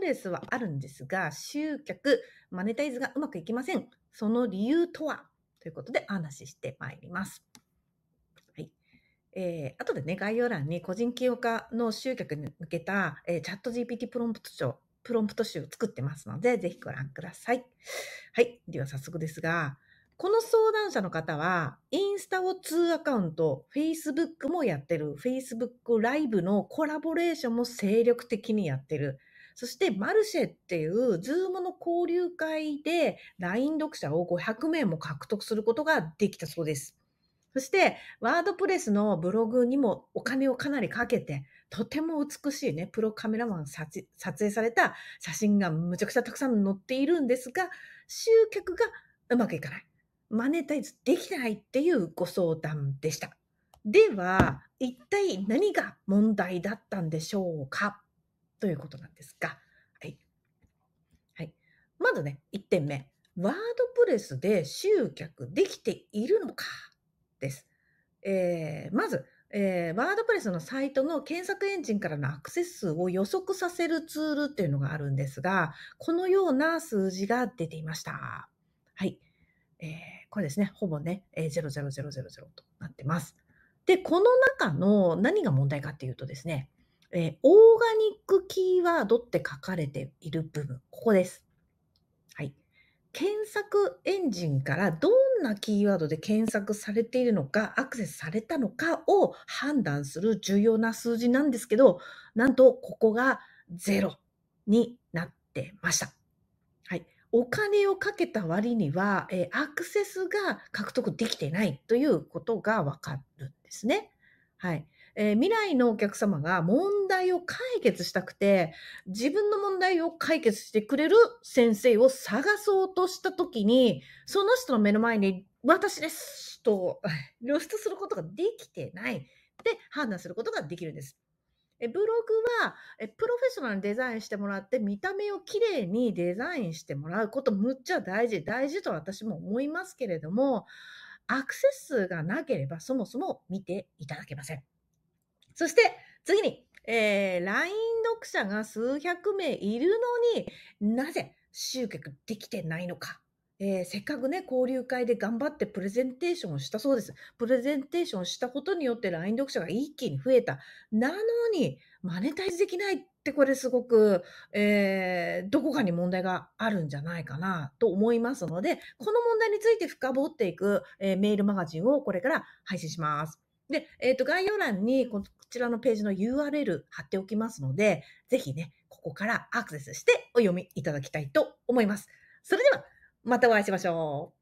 トレスはあるんですが、集客、マネタイズがうまくいきません。その理由とはということでお話ししてまいります。はい。えー、後でね、概要欄に個人起業家の集客に向けた、えー、チャット GPT プロンプト書、プロンプト集を作ってますので、ぜひご覧ください。はい。では早速ですが、この相談者の方は、インスタを2アカウント、Facebook もやってる、Facebook ライブのコラボレーションも精力的にやってる。そしてマルシェっていうズームの交流会で LINE 読者を500名も獲得することができたそうです。そして、ワードプレスのブログにもお金をかなりかけて、とても美しいね、プロカメラマン撮影された写真がむちゃくちゃたくさん載っているんですが、集客がうまくいかない。マネタイズできないっていうご相談でした。では、一体何が問題だったんでしょうかということなんですが、はい。はい。まずね、1点目。ワードプレスで集客できているのかです。えー、まず、えー、ワードプレスのサイトの検索エンジンからのアクセス数を予測させるツールっていうのがあるんですが、このような数字が出ていました。はい。えー、これですね、ほぼね、え00000となってます。で、この中の何が問題かっていうとですね、えー、オーガニックキーワードって書かれている部分、ここです。はい。検索エンジンからどんなキーワードで検索されているのか、アクセスされたのかを判断する重要な数字なんですけど、なんとここが0になってました。はい。お金をかけた割には、えアクセスが獲得できてないということがわかるんですね。はい。えー、未来のお客様が問題を解決したくて、自分の問題を解決してくれる先生を探そうとしたときに、その人の目の前に私ですと 露出することができてないって判断することができるんです。えブログはえプロフェッショナルにデザインしてもらって見た目をきれいにデザインしてもらうことむっちゃ大事大事と私も思いますけれどもアクセス数がなければそもそも見ていただけません。そして、次に、えー、LINE 読者が数百名いるのになぜ集客できてないのか。えー、せっかくね、交流会で頑張ってプレゼンテーションをしたそうです。プレゼンテーションしたことによって LINE 読者が一気に増えた。なのに、マネタイズできないってこれすごく、えー、どこかに問題があるんじゃないかなと思いますので、この問題について深掘っていく、えー、メールマガジンをこれから配信します。で、えっ、ー、と、概要欄にこちらのページの URL 貼っておきますので、ぜひね、ここからアクセスしてお読みいただきたいと思います。それでは、またお会いしましょう。